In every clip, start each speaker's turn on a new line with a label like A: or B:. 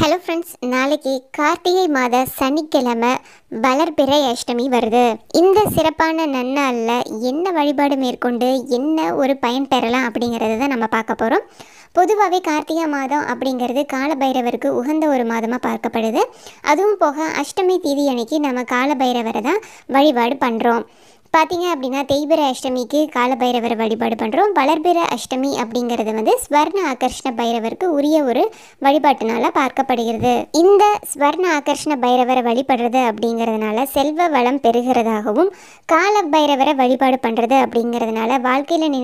A: hello friends நாளைக்கு கார்த்திகை மாத சனிக்கிழமை வளர்பிறை அஷ்டமி வருது இந்த சிறப்பான நன்னாளில் என்ன வழிபாடு மேற்கொண்டு என்ன ஒரு பயன் பெறலாம் அப்படிங்கிறத தான் நம்ம பார்க்க போகிறோம் பொதுவாகவே கார்த்திகை மாதம் அப்படிங்கிறது காலபைரவருக்கு உகந்த ஒரு மாதமாக பார்க்கப்படுது அதுவும் போக அஷ்டமி தீதி அன்னைக்கு நம்ம காலபைரவரை தான் வழிபாடு பண்ணுறோம் பார்த்தீங்க அப்படின்னா தேய்பிர அஷ்டமிக்கு காலபைரவர் வழிபாடு பண்ணுறோம் வளர்பிற அஷ்டமி அப்படிங்கிறது வந்து ஸ்வர்ண ஆகர்ஷண பைரவருக்கு உரிய ஒரு வழிபாட்டினால் பார்க்கப்படுகிறது இந்த ஸ்வர்ண ஆகர்ஷண பைரவரை வழிபடுறது அப்படிங்கிறதுனால செல்வ வளம் பெறுகிறதாகவும் கால பைரவரை வழிபாடு பண்ணுறது அப்படிங்கிறதுனால வாழ்க்கையில்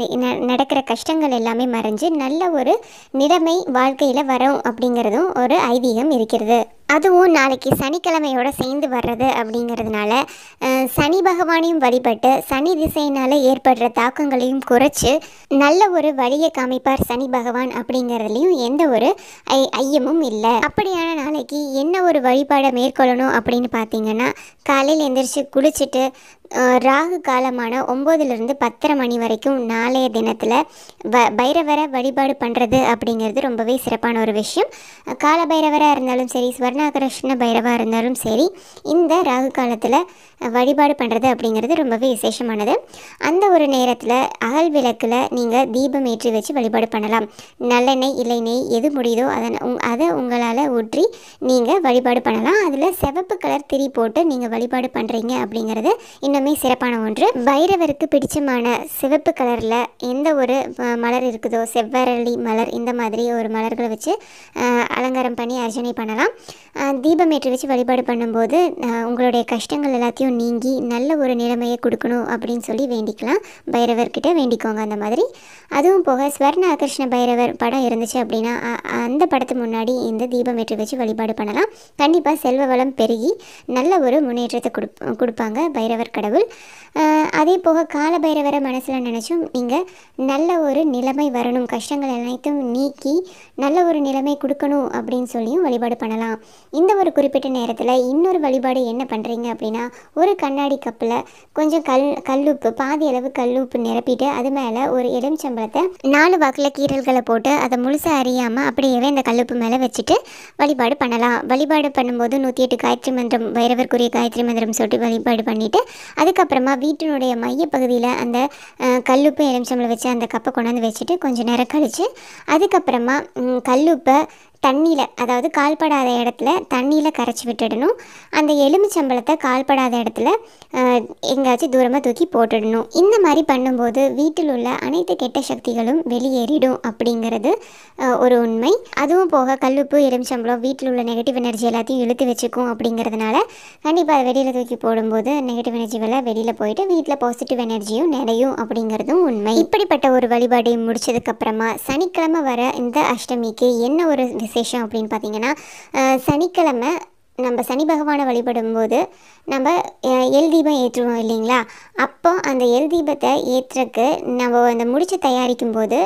A: நடக்கிற கஷ்டங்கள் எல்லாமே மறைஞ்சு நல்ல ஒரு நிலைமை வாழ்க்கையில் வரும் அப்படிங்கிறதும் ஒரு ஐதீகம் இருக்கிறது அதுவும் நாளைக்கு சனிக்கிழமையோடு சேர்ந்து வர்றது அப்படிங்கிறதுனால சனி பகவானையும் வழிபட்டு ஏற்பட்டு சனி திசையினால் ஏற்படுற தாக்கங்களையும் குறைச்சி நல்ல ஒரு வழியை காமிப்பார் சனி பகவான் அப்படிங்கிறதுலையும் எந்த ஒரு ஐ ஐயமும் இல்லை அப்படியான நாளைக்கு என்ன ஒரு வழிபாடை மேற்கொள்ளணும் அப்படின்னு பார்த்தீங்கன்னா காலையில் எந்திரிச்சு குளிச்சுட்டு ராகு காலமான ஒம்போதுலேருந்து பத்தரை மணி வரைக்கும் நாளைய தினத்தில் வ பைரவரை வழிபாடு பண்ணுறது அப்படிங்கிறது ரொம்பவே சிறப்பான ஒரு விஷயம் கால பைரவராக இருந்தாலும் சரி ஸ்வர்ணாகிருஷ்ண பைரவாக இருந்தாலும் சரி இந்த ராகு காலத்தில் வழிபாடு பண்ணுறது அப்படிங்கிறது ரொம்பவே விசேஷமானது அந்த ஒரு நேரத்தில் அகல் விளக்கில் நீங்கள் தீபம் ஏற்றி வச்சு வழிபாடு பண்ணலாம் நல்லெண்ணெய் நெய் எது முடியுதோ அதை உங் அதை உங்களால் ஊற்றி நீங்கள் வழிபாடு பண்ணலாம் அதில் சிவப்பு கலர் திரி போட்டு நீங்கள் வழிபாடு பண்ணுறீங்க அப்படிங்கிறது இன்னுமே சிறப்பான ஒன்று பைரவருக்கு பிடிச்சமான சிவப்பு கலரில் எந்த ஒரு மலர் இருக்குதோ செவ்வரளி மலர் இந்த மாதிரி ஒரு மலர்களை வச்சு அலங்காரம் பண்ணி அர்ச்சனை பண்ணலாம் தீபம் ஏற்றி வச்சு வழிபாடு பண்ணும்போது உங்களுடைய கஷ்டங்கள் எல்லாத்தையும் நீங்கி நல்ல ஒரு நிலைமையை கொடுக்கணும் அப்படின்னு சொல்லி வேண்டிக்கலாம் பைரவர்கிட்ட வேண்டிக்கோங்க அந்த மாதிரி அதுவும் போக ஸ்வர்ண ஆகர்ஷ்ண பைரவர் படம் இருந்துச்சு அப்படின்னா அந்த படத்து முன்னாடி இந்த தீபம் ஏற்றி வச்சு வழிபாடு பண்ணலாம் கண்டிப்பாக செல்வ வளம் பெருகி நல்ல ஒரு முன்னேற்றத்தை கொடுப்பாங்க பைரவர் கடை கடவுள் அதே போக காலபைரவரை மனசில் நினச்சும் நீங்கள் நல்ல ஒரு நிலைமை வரணும் கஷ்டங்கள் அனைத்தும் நீக்கி நல்ல ஒரு நிலைமை கொடுக்கணும் அப்படின்னு சொல்லியும் வழிபாடு பண்ணலாம் இந்த ஒரு குறிப்பிட்ட நேரத்தில் இன்னொரு வழிபாடு என்ன பண்ணுறீங்க அப்படின்னா ஒரு கண்ணாடி கப்பில் கொஞ்சம் கல் கல்லுப்பு பாதி அளவு கல்லுப்பு நிரப்பிட்டு அது மேலே ஒரு சம்பளத்தை நாலு வாக்கில் கீரல்களை போட்டு அதை முழுசாக அறியாமல் அப்படியே இந்த கல்லுப்பு மேலே வச்சுட்டு வழிபாடு பண்ணலாம் வழிபாடு பண்ணும்போது நூற்றி எட்டு காயத்ரி மந்திரம் வைரவர்க்குரிய காயத்ரி மந்திரம் சொல்லிட்டு வழிபாடு பண்ணிவிட்டு அதுக்கப்புறமா வீட்டினுடைய மையப்பகுதியில் அந்த கல்லுப்பு எலுமிச்சம்பளை வச்சு அந்த கப்பை கொண்டாந்து வச்சுட்டு கொஞ்சம் நேரம் கழித்து அதுக்கப்புறமா கல்லுப்பை தண்ணியில் அதாவது கால்படாத இடத்துல தண்ணியில் கரைச்சி விட்டுடணும் அந்த எலுமிச்சம்பழத்தை கால்படாத இடத்துல எங்கேயாச்சும் தூரமாக தூக்கி போட்டுடணும் இந்த மாதிரி பண்ணும்போது வீட்டில் உள்ள அனைத்து கெட்ட சக்திகளும் வெளியேறிடும் அப்படிங்கிறது ஒரு உண்மை அதுவும் போக கல்லுப்பு எலுமிச்சம்பளம் வீட்டில் உள்ள நெகட்டிவ் எனர்ஜி எல்லாத்தையும் இழுத்து வச்சுக்கும் அப்படிங்கிறதுனால கண்டிப்பாக அதை வெளியில் தூக்கி போடும்போது நெகட்டிவ் எனர்ஜி வேலை வெளியில் போயிட்டு வீட்டில் பாசிட்டிவ் எனர்ஜியும் நிறையும் அப்படிங்கிறதும் உண்மை இப்படிப்பட்ட ஒரு வழிபாடையும் முடிச்சதுக்கப்புறமா சனிக்கிழமை வர இந்த அஷ்டமிக்கு என்ன ஒரு விசேஷம் அப்படின்னு பார்த்தீங்கன்னா சனிக்கிழமை நம்ம சனி பகவானை வழிபடும்போது நம்ம எல் தீபம் ஏற்றுவோம் இல்லைங்களா அப்போ அந்த எல் தீபத்தை ஏற்றுறக்கு நம்ம அந்த முடிச்சு தயாரிக்கும் போது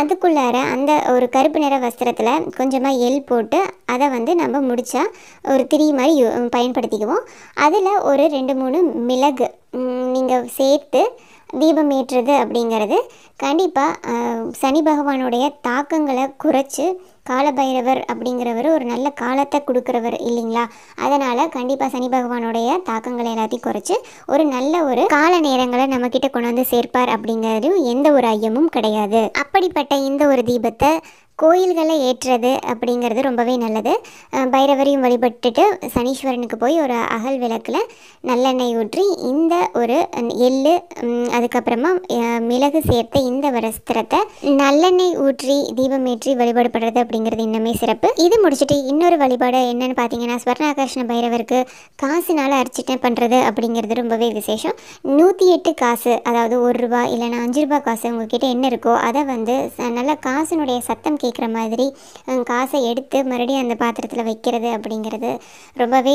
A: அதுக்குள்ளார அந்த ஒரு கருப்பு நிற வஸ்திரத்தில் கொஞ்சமாக எல் போட்டு அதை வந்து நம்ம முடித்தா ஒரு திரி மாதிரி பயன்படுத்திக்குவோம் அதில் ஒரு ரெண்டு மூணு மிளகு நீங்கள் சேர்த்து தீபம் ஏற்றுறது அப்படிங்கிறது கண்டிப்பாக சனி பகவானுடைய தாக்கங்களை குறைச்சி காலபைரவர் அப்படிங்கிறவர் ஒரு நல்ல காலத்தை கொடுக்குறவர் இல்லைங்களா அதனால் கண்டிப்பாக சனி பகவானுடைய தாக்கங்களை எல்லாத்தையும் குறைச்சி ஒரு நல்ல ஒரு கால நேரங்களை நம்மக்கிட்ட கொண்டு வந்து சேர்ப்பார் அப்படிங்கிறதும் எந்த ஒரு ஐயமும் கிடையாது அப்படிப்பட்ட இந்த ஒரு தீபத்தை கோயில்களை ஏற்றது அப்படிங்கிறது ரொம்பவே நல்லது பைரவரையும் வழிபட்டுட்டு சனீஸ்வரனுக்கு போய் ஒரு அகல் விளக்கில் நல்லெண்ணெய் ஊற்றி இந்த ஒரு எள் அதுக்கப்புறமா மிளகு சேர்த்த இந்த வரஸ்திரத்தை நல்லெண்ணெய் ஊற்றி தீபம் ஏற்றி வழிபாடுபடுறது அப்படிங்கிறது இன்னுமே சிறப்பு இது முடிச்சுட்டு இன்னொரு வழிபாடு என்னென்னு பார்த்தீங்கன்னா ஸ்வர்ணாகர்ஷ்ண பைரவருக்கு காசுனால் அர்ச்சனை பண்ணுறது அப்படிங்கிறது ரொம்பவே விசேஷம் நூற்றி எட்டு காசு அதாவது ஒரு ரூபா இல்லைன்னா அஞ்சு ரூபா காசு உங்ககிட்ட என்ன இருக்கோ அதை வந்து நல்ல காசினுடைய சத்தம் கேட்குற மாதிரி காசை எடுத்து மறுபடியும் அந்த பாத்திரத்தில் வைக்கிறது அப்படிங்கிறது ரொம்பவே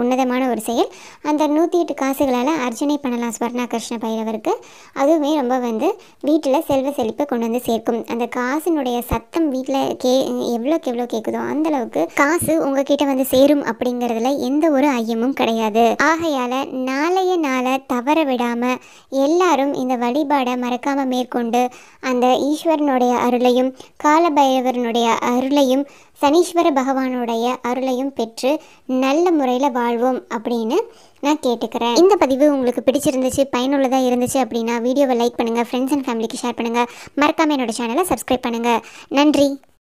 A: உன்னதமான ஒரு செயல் அந்த நூற்றி எட்டு காசுகளால் அர்ஜனை பண்ணலாம் ஸ்வர்ணா கிருஷ்ண பைரவருக்கு அதுவுமே ரொம்ப வந்து வீட்டில் செல்வ செழிப்பை கொண்டு வந்து சேர்க்கும் அந்த காசினுடைய சத்தம் வீட்டில் கே எவ்வளோக்கு எவ்வளோ கேட்குதோ அந்தளவுக்கு காசு உங்ககிட்ட வந்து சேரும் அப்படிங்கிறதுல எந்த ஒரு ஐயமும் கிடையாது ஆகையால் நாளைய நாளை தவற விடாமல் எல்லாரும் இந்த வழிபாடை மறக்காமல் மேற்கொண்டு அந்த ஈஸ்வரனுடைய அருளையும் கால பைரவரனுடைய அருளையும் சனீஸ்வர பகவானுடைய அருளையும் பெற்று நல்ல முறையில் வாழ்வோம் அப்படின்னு நான் கேட்டுக்கிறேன் இந்த பதிவு உங்களுக்கு பிடிச்சிருந்துச்சு பயனுள்ளதாக இருந்துச்சு அப்படின்னா வீடியோவை லைக் பண்ணுங்கள் ஃப்ரெண்ட்ஸ் அண்ட் ஃபேமிலிக்கு ஷேர் பண்ணுங்கள் மறக்காமல் என்னோடய சேனலை சப்ஸ்கிரைப் பண்ணுங்கள் நன்றி